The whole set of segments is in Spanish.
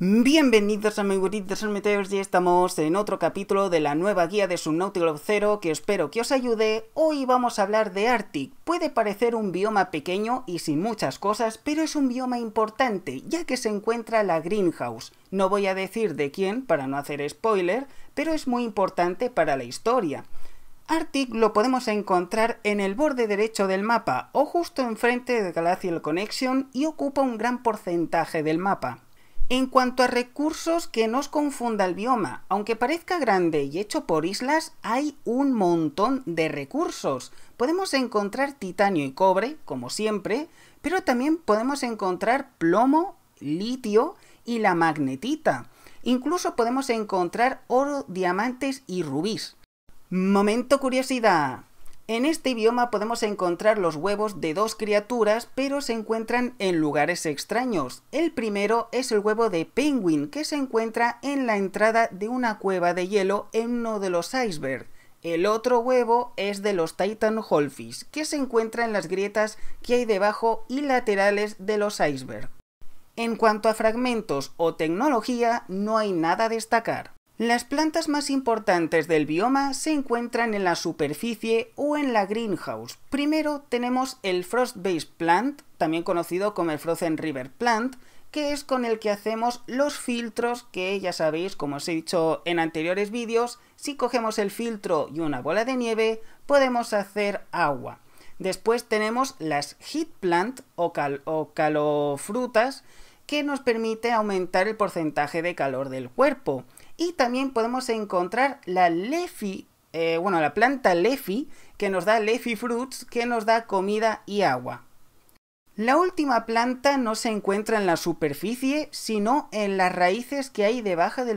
Bienvenidos a mi bonitos y estamos en otro capítulo de la nueva guía de of Zero que espero que os ayude. Hoy vamos a hablar de Arctic. Puede parecer un bioma pequeño y sin muchas cosas, pero es un bioma importante ya que se encuentra la Greenhouse. No voy a decir de quién para no hacer spoiler, pero es muy importante para la historia. Arctic lo podemos encontrar en el borde derecho del mapa o justo enfrente de Galaxial Connection y ocupa un gran porcentaje del mapa. En cuanto a recursos, que no os confunda el bioma. Aunque parezca grande y hecho por islas, hay un montón de recursos. Podemos encontrar titanio y cobre, como siempre, pero también podemos encontrar plomo, litio y la magnetita. Incluso podemos encontrar oro, diamantes y rubís. Momento curiosidad. En este idioma podemos encontrar los huevos de dos criaturas, pero se encuentran en lugares extraños. El primero es el huevo de penguin, que se encuentra en la entrada de una cueva de hielo en uno de los icebergs. El otro huevo es de los Titan Holfish, que se encuentra en las grietas que hay debajo y laterales de los icebergs. En cuanto a fragmentos o tecnología, no hay nada a destacar. Las plantas más importantes del bioma se encuentran en la superficie o en la greenhouse. Primero tenemos el Frost Plant, también conocido como el Frozen River Plant, que es con el que hacemos los filtros que ya sabéis, como os he dicho en anteriores vídeos, si cogemos el filtro y una bola de nieve, podemos hacer agua. Después tenemos las heat plant o, o calofrutas, que nos permite aumentar el porcentaje de calor del cuerpo. Y también podemos encontrar la lefi, eh, bueno, la planta lefi, que nos da lefi fruits, que nos da comida y agua. La última planta no se encuentra en la superficie, sino en las raíces que hay debajo de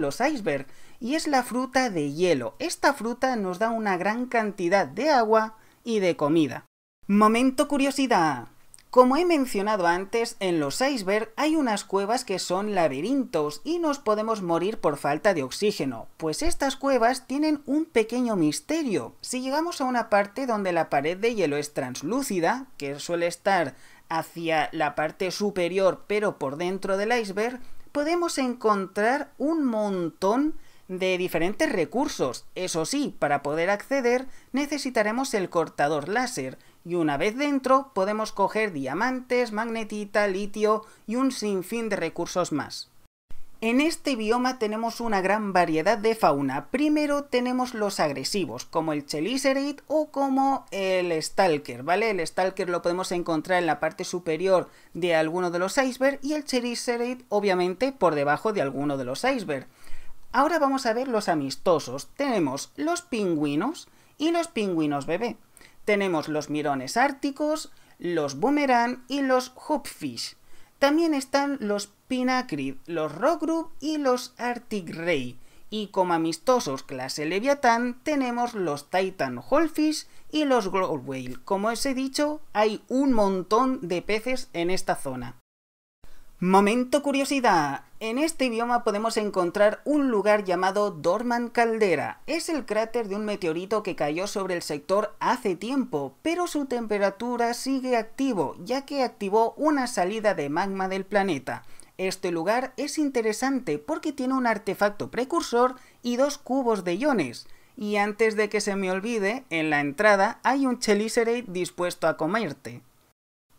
los icebergs, y es la fruta de hielo. Esta fruta nos da una gran cantidad de agua y de comida. Momento curiosidad. Como he mencionado antes, en los icebergs hay unas cuevas que son laberintos y nos podemos morir por falta de oxígeno, pues estas cuevas tienen un pequeño misterio. Si llegamos a una parte donde la pared de hielo es translúcida, que suele estar hacia la parte superior pero por dentro del iceberg, podemos encontrar un montón de diferentes recursos. Eso sí, para poder acceder necesitaremos el cortador láser, y una vez dentro podemos coger diamantes, magnetita, litio y un sinfín de recursos más. En este bioma tenemos una gran variedad de fauna. Primero tenemos los agresivos, como el Chelicerate o como el Stalker, ¿vale? El Stalker lo podemos encontrar en la parte superior de alguno de los icebergs y el Chelicerate obviamente por debajo de alguno de los icebergs. Ahora vamos a ver los amistosos. Tenemos los pingüinos y los pingüinos bebé. Tenemos los mirones árticos, los boomerang y los hopfish. También están los pinacrid, los rogroup y los arctic ray. Y como amistosos clase Leviatán tenemos los Titan holfish y los glow Whale. Como os he dicho, hay un montón de peces en esta zona. Momento curiosidad. En este idioma podemos encontrar un lugar llamado Dorman Caldera. Es el cráter de un meteorito que cayó sobre el sector hace tiempo, pero su temperatura sigue activo, ya que activó una salida de magma del planeta. Este lugar es interesante porque tiene un artefacto precursor y dos cubos de iones. Y antes de que se me olvide, en la entrada hay un Chelicerate dispuesto a comerte.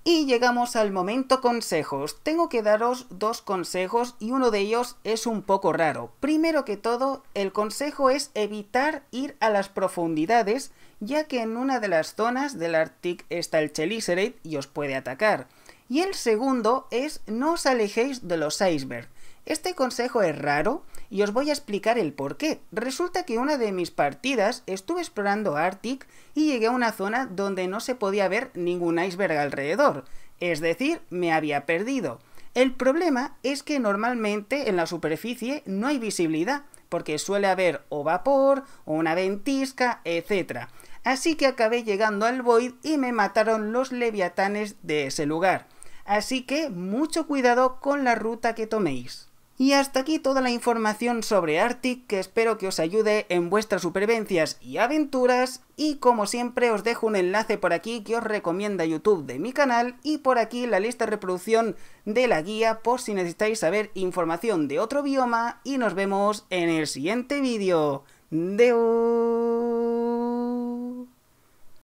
Y llegamos al momento consejos. Tengo que daros dos consejos y uno de ellos es un poco raro. Primero que todo, el consejo es evitar ir a las profundidades, ya que en una de las zonas del Arctic está el Chelicerate y os puede atacar. Y el segundo es no os alejéis de los icebergs. Este consejo es raro, y os voy a explicar el porqué. Resulta que una de mis partidas estuve explorando Arctic y llegué a una zona donde no se podía ver ningún iceberg alrededor, es decir, me había perdido. El problema es que normalmente en la superficie no hay visibilidad, porque suele haber o vapor, o una ventisca, etc. Así que acabé llegando al Void y me mataron los leviatanes de ese lugar. Así que mucho cuidado con la ruta que toméis. Y hasta aquí toda la información sobre Arctic que espero que os ayude en vuestras supervivencias y aventuras y como siempre os dejo un enlace por aquí que os recomienda YouTube de mi canal y por aquí la lista de reproducción de la guía por si necesitáis saber información de otro bioma y nos vemos en el siguiente vídeo. ¡Deu!